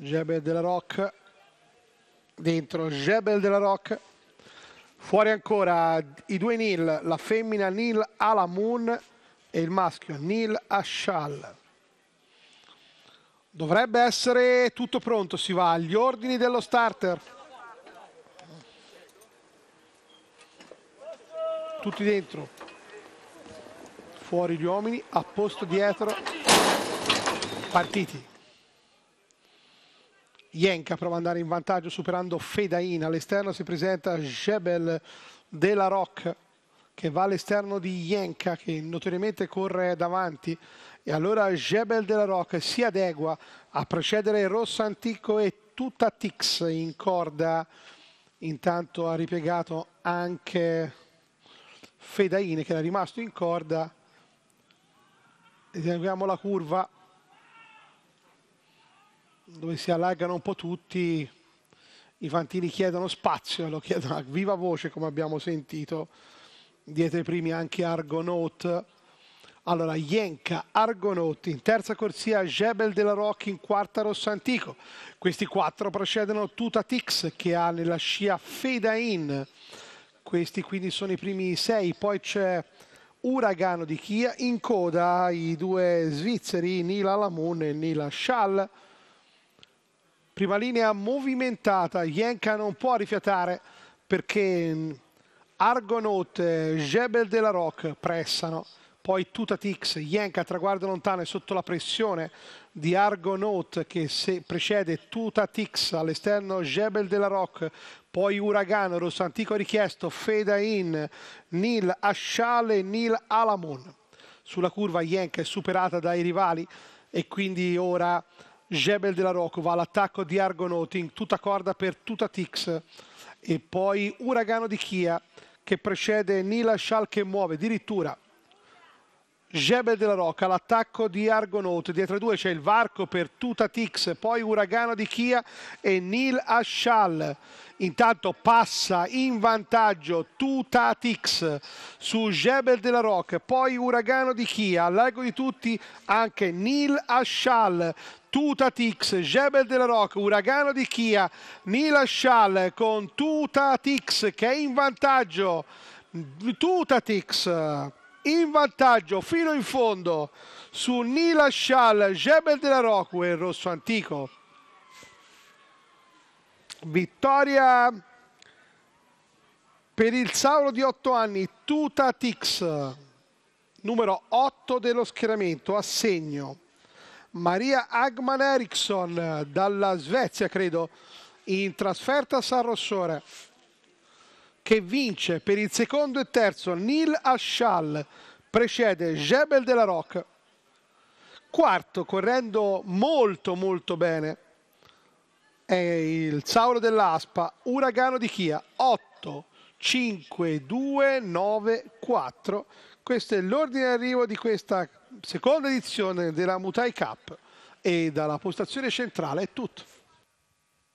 Jebel della Rock, dentro Jebel della Rock, fuori ancora i due Nil, la femmina Nil Alamun e il maschio Nil Ashal. Dovrebbe essere tutto pronto, si va agli ordini dello starter. Tutti dentro. Fuori gli uomini, a posto dietro. Partiti. Jenka prova ad andare in vantaggio superando Fedain. All'esterno si presenta Jebel della Rock che va all'esterno di Jenka che notoriamente corre davanti. E allora Jebel della Rock si adegua a precedere Rosso Antico e tutta Tix in corda. Intanto ha ripiegato anche Fedain che era rimasto in corda. Eseguiamo la curva dove si allargano un po' tutti, i fantini chiedono spazio e lo chiedono a viva voce come abbiamo sentito, dietro i primi anche Argonaut. Allora, Jenka, Argonaut, in terza corsia Jebel della Rock, in quarta Rosso Antico. Questi quattro precedono Tutatix che ha nella scia Fedain. Questi quindi sono i primi sei, poi c'è Uragano di Chia, in coda i due svizzeri Nila Lamun e Nila Schall. Prima linea movimentata, Jenka non può rifiatare perché mm, Argonaut, Jebel della Rock pressano. Poi Tutatix, Jenka traguardo lontano e sotto la pressione di Argonaut che precede Tutatix all'esterno Jebel della Rock, poi Uragano, Rossantico richiesto, Feda in, Nil Ashale, Nil Alamon. Sulla curva Jenka è superata dai rivali e quindi ora Jebel della Rocco va all'attacco di Argonauting, tutta corda per tutta Tix e poi Uragano di Kia che precede Nila Shal che muove addirittura Jebel della Rocca all'attacco di Argonaut dietro i due c'è il varco per Tutatix poi Uragano di Kia e Nil Ashal intanto passa in vantaggio Tutatix su Jebel della Rocca poi Uragano di Kia all'arco di tutti anche Nil Ashal Tuta Tix, Jebel della Rock, Uragano di Chia, Nila Schall con Tuta Tix che è in vantaggio. Tuta Tix in vantaggio fino in fondo su Nila Schall, Jebel della Rock e il rosso antico. Vittoria per il Sauro di 8 anni, Tuta Tix, numero 8 dello schieramento, a segno. Maria Agman Eriksson dalla Svezia, credo, in trasferta a San Rossore, che vince per il secondo e terzo Neil Aschall, precede Jebel della Rock, quarto correndo molto molto bene è il Sauro dell'Aspa, Uragano di Chia, 8 5294. Questo è l'ordine d'arrivo di questa seconda edizione della Mutai Cup e dalla postazione centrale è tutto.